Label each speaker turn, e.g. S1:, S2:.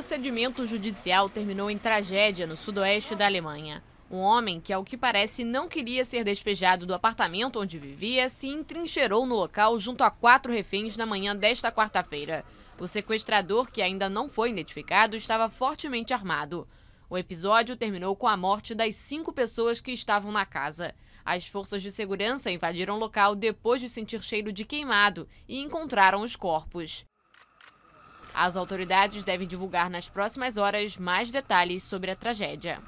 S1: procedimento judicial terminou em tragédia no sudoeste da Alemanha. Um homem que, ao que parece, não queria ser despejado do apartamento onde vivia, se entrincheirou no local junto a quatro reféns na manhã desta quarta-feira. O sequestrador, que ainda não foi identificado, estava fortemente armado. O episódio terminou com a morte das cinco pessoas que estavam na casa. As forças de segurança invadiram o local depois de sentir cheiro de queimado e encontraram os corpos. As autoridades devem divulgar nas próximas horas mais detalhes sobre a tragédia.